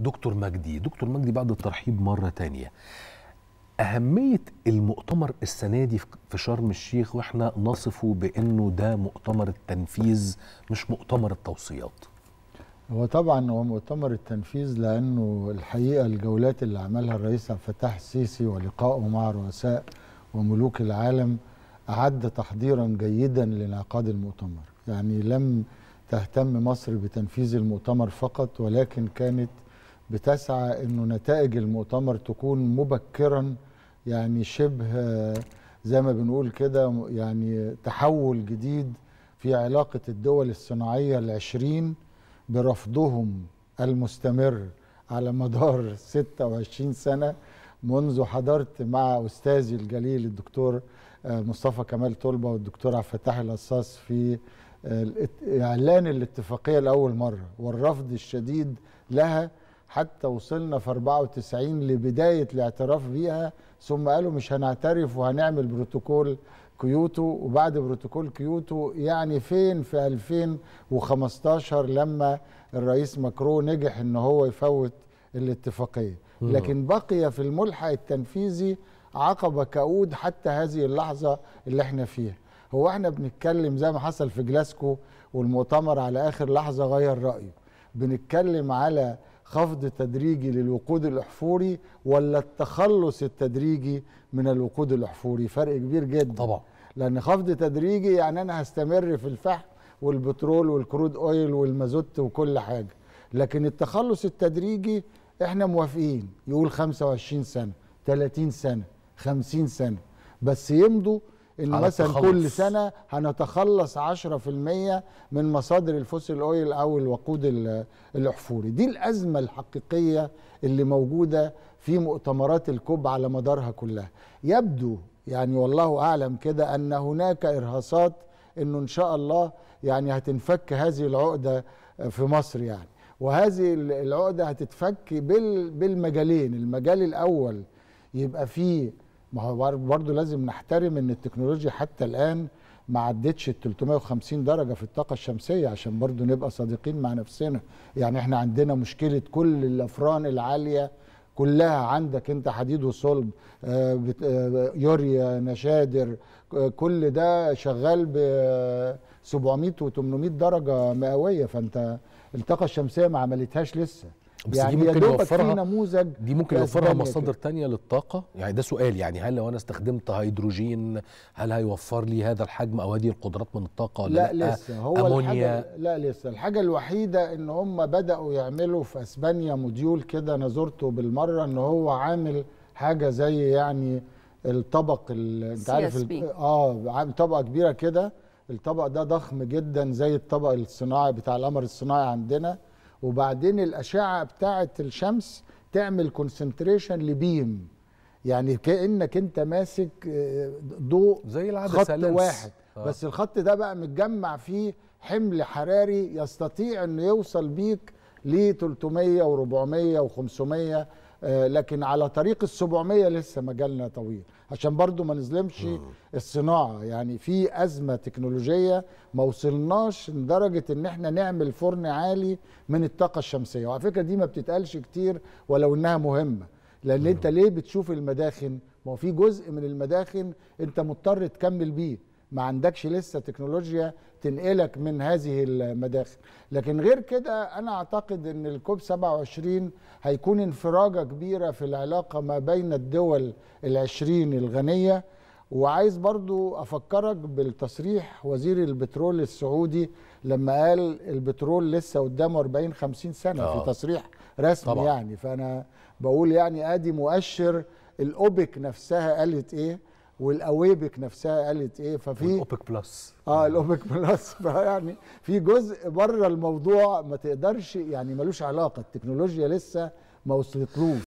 دكتور مجدي دكتور مجدي بعد الترحيب مرة تانية أهمية المؤتمر السنة دي في شرم الشيخ وإحنا نصفه بأنه ده مؤتمر التنفيذ مش مؤتمر التوصيات هو طبعا هو مؤتمر التنفيذ لأنه الحقيقة الجولات اللي عملها الرئيس عبد الفتاح السيسي ولقائه مع رؤساء وملوك العالم أعد تحضيرا جيدا لانعقاد المؤتمر يعني لم تهتم مصر بتنفيذ المؤتمر فقط ولكن كانت بتسعى انه نتائج المؤتمر تكون مبكرا يعني شبه آه، زي ما بنقول كده يعني تحول جديد في علاقة الدول الصناعية العشرين برفضهم المستمر على مدار 26 سنة منذ حضرت مع أستاذي الجليل الدكتور آه، مصطفى كمال طلبة والدكتور عبد الفتاح في آه، إعلان الاتفاقية لأول مرة والرفض الشديد لها حتى وصلنا في 94 لبدايه الاعتراف بيها ثم قالوا مش هنعترف وهنعمل بروتوكول كيوتو وبعد بروتوكول كيوتو يعني فين في 2015 لما الرئيس ماكرون نجح ان هو يفوت الاتفاقيه لكن بقي في الملحق التنفيذي عقبه كؤود حتى هذه اللحظه اللي احنا فيها هو احنا بنتكلم زي ما حصل في جلاسكو والمؤتمر على اخر لحظه غير رايه بنتكلم على خفض تدريجي للوقود الاحفوري ولا التخلص التدريجي من الوقود الاحفوري فرق كبير جدا طبعا لان خفض تدريجي يعني انا هستمر في الفحم والبترول والكرود اويل والمازوت وكل حاجه لكن التخلص التدريجي احنا موافقين يقول 25 سنه 30 سنه 50 سنه بس يمضوا ان مثلا كل سنه هنتخلص 10% من مصادر الفوسيل اويل او الوقود الاحفوري دي الازمه الحقيقيه اللي موجوده في مؤتمرات الكوب على مدارها كلها يبدو يعني والله اعلم كده ان هناك ارهاصات انه ان شاء الله يعني هتنفك هذه العقده في مصر يعني وهذه العقده هتتفك بالمجالين المجال الاول يبقى فيه ما هو برضه لازم نحترم ان التكنولوجيا حتى الان ما عدتش ال 350 درجه في الطاقه الشمسيه عشان برضه نبقى صادقين مع نفسنا يعني احنا عندنا مشكله كل الافران العاليه كلها عندك انت حديد وصلب آه، آه، يوريا نشادر كل ده شغال ب 700 و 800 درجه مئويه فانت الطاقه الشمسيه ما عملتهاش لسه بس يعني دي ممكن يوفرها نموذج دي ممكن يوفرها مصادر تانية للطاقه يعني ده سؤال يعني هل لو انا استخدمت هيدروجين هل هيوفر لي هذا الحجم او هذه القدرات من الطاقه ولا لا, لا لسه هو أمونيا الحاجة لا لسه الحاجه الوحيده ان هم بداوا يعملوا في اسبانيا موديول كده انا زرته بالمره ان هو عامل حاجه زي يعني الطبق انت عارف اه عامل طبقه كبيره كده الطبق ده ضخم جدا زي الطبق الصناعي بتاع القمر الصناعي عندنا وبعدين الاشعه بتاعه الشمس تعمل كونسنتريشن لبيم يعني كانك انت ماسك آه، ضوء زي العدسه خط لنس. واحد آه. بس الخط ده بقى متجمع فيه حمل حراري يستطيع انه يوصل بيك ل 300 و400 و500 آه، لكن على طريق ال 700 لسه مجالنا طويل عشان برضو ما نظلمش الصناعه يعني في ازمه تكنولوجيه ما وصلناش لدرجه ان احنا نعمل فرن عالي من الطاقه الشمسيه وعلى فكره دي ما بتتقالش كتير ولو انها مهمه لان انت ليه بتشوف المداخن ما هو في جزء من المداخن انت مضطر تكمل بيه ما عندكش لسه تكنولوجيا تنقلك من هذه المداخل لكن غير كده انا اعتقد ان الكوب 27 هيكون انفراجه كبيره في العلاقه ما بين الدول العشرين الغنيه وعايز برضو افكرك بالتصريح وزير البترول السعودي لما قال البترول لسه قدامه 40 50 سنه أوه. في آه. تصريح رسمي طبعا. يعني فانا بقول يعني ادي مؤشر الاوبك نفسها قالت ايه والاويبك نفسها قالت ايه ففي الاوبك بلس اه الاوبك بلس فيعني في جزء بره الموضوع ما تقدرش يعني ملوش علاقه التكنولوجيا لسه ما وصلتلوش